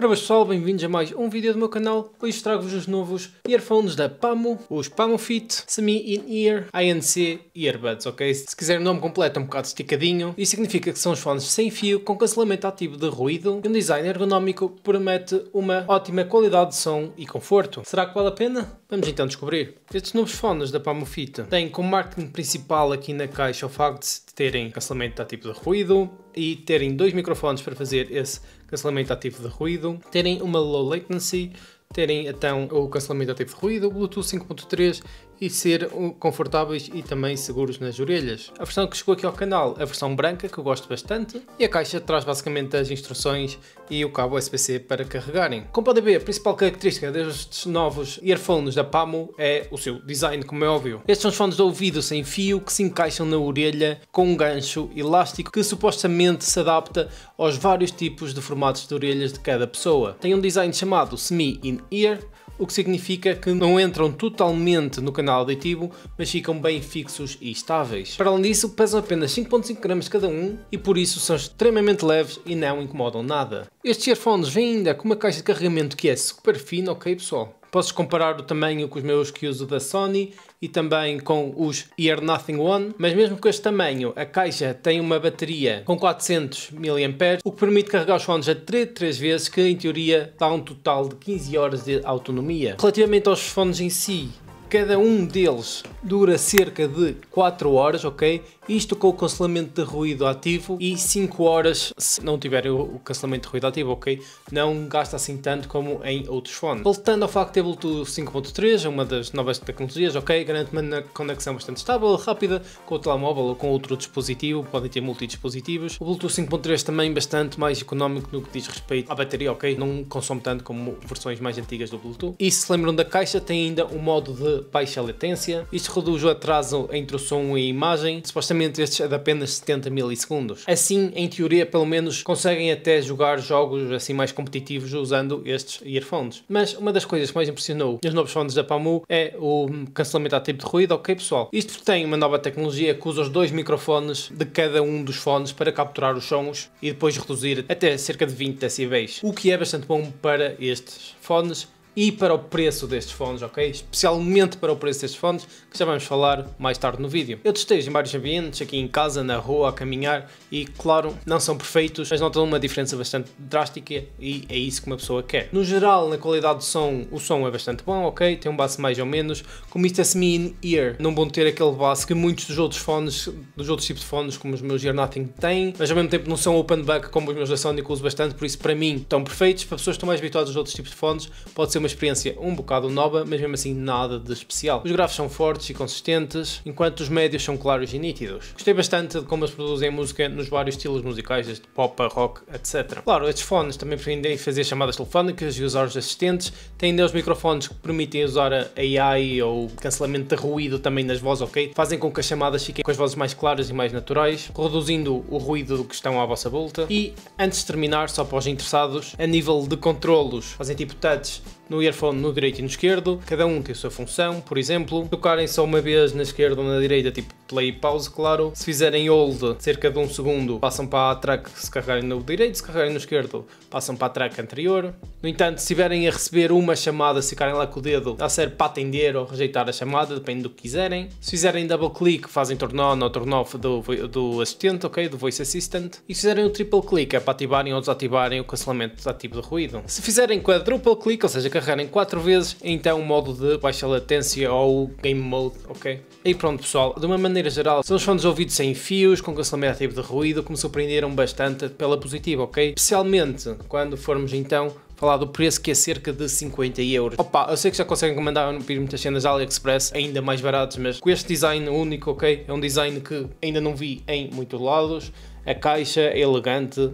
Ora pessoal, bem-vindos a mais um vídeo do meu canal. Hoje trago-vos os novos earphones da Pamo, os Pamo Fit Semi-In-Ear ANC Earbuds, ok? Se quiserem o nome completo é um bocado esticadinho. Isso significa que são os fones sem fio, com cancelamento ativo de ruído e um design ergonómico promete uma ótima qualidade de som e conforto. Será que vale a pena? Vamos então descobrir. Estes novos fones da Pamofita têm como marketing principal aqui na caixa o facto de terem cancelamento ativo de ruído e terem dois microfones para fazer esse cancelamento ativo de ruído, terem uma low latency, terem então o cancelamento ativo de ruído, Bluetooth 5.3 e ser confortáveis e também seguros nas orelhas. A versão que chegou aqui ao canal, é a versão branca, que eu gosto bastante, e a caixa traz basicamente as instruções e o cabo USB-C para carregarem. Como podem ver, a principal característica destes novos earphones da PAMU é o seu design, como é óbvio. Estes são os fones de ouvido sem fio que se encaixam na orelha com um gancho elástico que supostamente se adapta aos vários tipos de formatos de orelhas de cada pessoa. Tem um design chamado semi-in-ear, o que significa que não entram totalmente no canal auditivo, mas ficam bem fixos e estáveis. Para além disso, pesam apenas 5.5 gramas cada um e por isso são extremamente leves e não incomodam nada. Estes earphones vêm ainda com uma caixa de carregamento que é super fina, ok pessoal? Posso comparar o tamanho com os meus que uso da Sony e também com os Ear Nothing One, mas mesmo com este tamanho, a caixa tem uma bateria com 400 mAh, o que permite carregar os fones até 3 vezes, que em teoria dá um total de 15 horas de autonomia. Relativamente aos fones em si, cada um deles dura cerca de 4 horas, ok? Isto com o cancelamento de ruído ativo e 5 horas se não tiverem o cancelamento de ruído ativo, ok? Não gasta assim tanto como em outros fones. Voltando ao facto de Bluetooth 5.3, uma das novas tecnologias, ok? Garante uma conexão bastante estável, rápida, com o telemóvel ou com outro dispositivo, podem ter multidispositivos. O Bluetooth 5.3 também bastante mais económico no que diz respeito à bateria, ok? Não consome tanto como versões mais antigas do Bluetooth. E se lembram da caixa, tem ainda um modo de baixa latência. Isto reduz o atraso entre o som e a imagem. Supostamente processamento destes é de apenas 70 milissegundos. Assim, em teoria, pelo menos conseguem até jogar jogos assim mais competitivos usando estes earphones. Mas uma das coisas que mais impressionou nos novos fones da PAMU é o cancelamento a de ruído, ok pessoal? Isto tem uma nova tecnologia que usa os dois microfones de cada um dos fones para capturar os sons e depois reduzir até cerca de 20 decibéis, o que é bastante bom para estes fones e para o preço destes fones, ok? Especialmente para o preço destes fones, que já vamos falar mais tarde no vídeo. Eu testei em vários ambientes, aqui em casa, na rua, a caminhar, e claro, não são perfeitos, mas notam uma diferença bastante drástica e é isso que uma pessoa quer. No geral, na qualidade do som, o som é bastante bom, ok? Tem um baço mais ou menos, como isto é semi-in-ear, não vão ter aquele baço que muitos dos outros fones, dos outros tipos de fones, como os meus Ear Nothing têm, mas ao mesmo tempo não são open back como os meus da Sony, que uso bastante, por isso para mim estão perfeitos, para pessoas que estão mais habituadas aos outros tipos de fones, pode ser uma experiência um bocado nova, mas mesmo assim nada de especial. Os grafos são fortes e consistentes, enquanto os médios são claros e nítidos. Gostei bastante de como eles produzem música nos vários estilos musicais, desde pop a rock, etc. Claro, estes fones também permitem fazer chamadas telefónicas e usar os assistentes, têm os microfones que permitem usar a AI ou cancelamento de ruído também nas vozes, ok? Fazem com que as chamadas fiquem com as vozes mais claras e mais naturais, reduzindo o ruído do que estão à vossa volta. E antes de terminar, só para os interessados, a nível de controlos, fazem tipo touch no earphone no direito e no esquerdo, cada um tem a sua função, por exemplo, tocarem só uma vez na esquerda ou na direita, tipo play e pause, claro, se fizerem hold cerca de um segundo, passam para a track se carregarem no direito, se carregarem no esquerdo, passam para a track anterior. No entanto, se estiverem a receber uma chamada, se ficarem lá com o dedo, dá certo para atender ou rejeitar a chamada, depende do que quiserem. Se fizerem double click, fazem turn on ou turn off do, do assistente, ok, do voice assistant. E se fizerem o triple click, é para ativarem ou desativarem o cancelamento ativo de ruído. Se fizerem quadruple click, ou seja, carregarem 4 vezes, então o modo de baixa latência ou game mode, ok? E pronto pessoal, de uma maneira geral, são os fones ouvidos sem fios, com cancelamento de ruído, que me surpreenderam bastante pela positiva, ok? Especialmente quando formos então falar do preço que é cerca de 50 euros. Opa, eu sei que já conseguem comandar pedir muitas cenas AliExpress ainda mais baratas, mas com este design único, ok? É um design que ainda não vi em muitos lados. A caixa é elegante,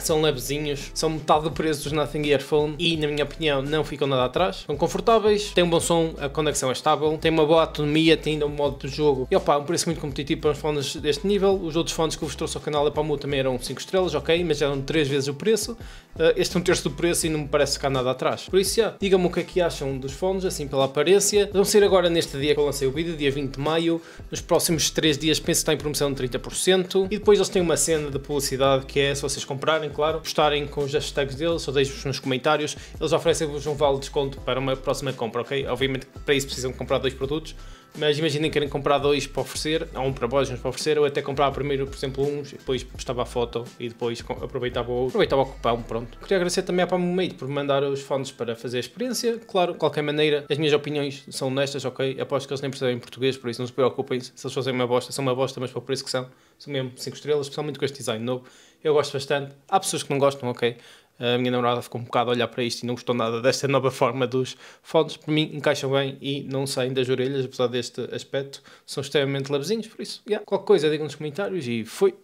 são levezinhos, são metade do preço dos Nothing Earphone e, na minha opinião, não ficam nada atrás. São confortáveis, têm um bom som, a conexão é estável, têm uma boa autonomia, têm ainda um modo de jogo. E opa, um preço muito competitivo para os fones deste nível. Os outros fones que eu vos trouxe ao canal da Pamu também eram 5 estrelas, ok, mas eram 3 vezes o preço. Eh, este é um terço do preço e não me parece ficar nada atrás. Por isso, yeah, digam-me o que é que acham dos fones, assim pela aparência. Vão ser agora neste dia que eu lancei o vídeo, dia 20 de maio. Nos próximos 3 dias penso que está em promoção de 30%. E depois eles têm uma cena de publicidade que é se vocês comprarem claro, postarem com os hashtags deles ou deixem-vos nos comentários. Eles oferecem-vos um vale de desconto para uma próxima compra, ok? Obviamente para isso precisam comprar dois produtos, mas imaginem querem comprar dois para oferecer, ou um para vós, uns para oferecer, ou até comprar primeiro, por exemplo, uns, depois postava a foto e depois aproveitava o aproveitava o cupão, pronto. Queria agradecer também à Palmo Made por mandar os fundos para fazer a experiência. Claro, de qualquer maneira, as minhas opiniões são honestas, ok? Aposto que eles nem percebem português, por isso não se preocupem se eles fazem uma bosta, são uma bosta, mas para o preço que são, são mesmo 5 estrelas, especialmente com este design novo. Eu gosto bastante. Há pessoas que não gostam, ok? A minha namorada ficou um bocado a olhar para isto e não gostou nada desta nova forma dos fones. Para mim, encaixam bem e não saem das orelhas, apesar deste aspecto. São extremamente levezinhos, por isso, yeah. qualquer coisa digam nos comentários e foi.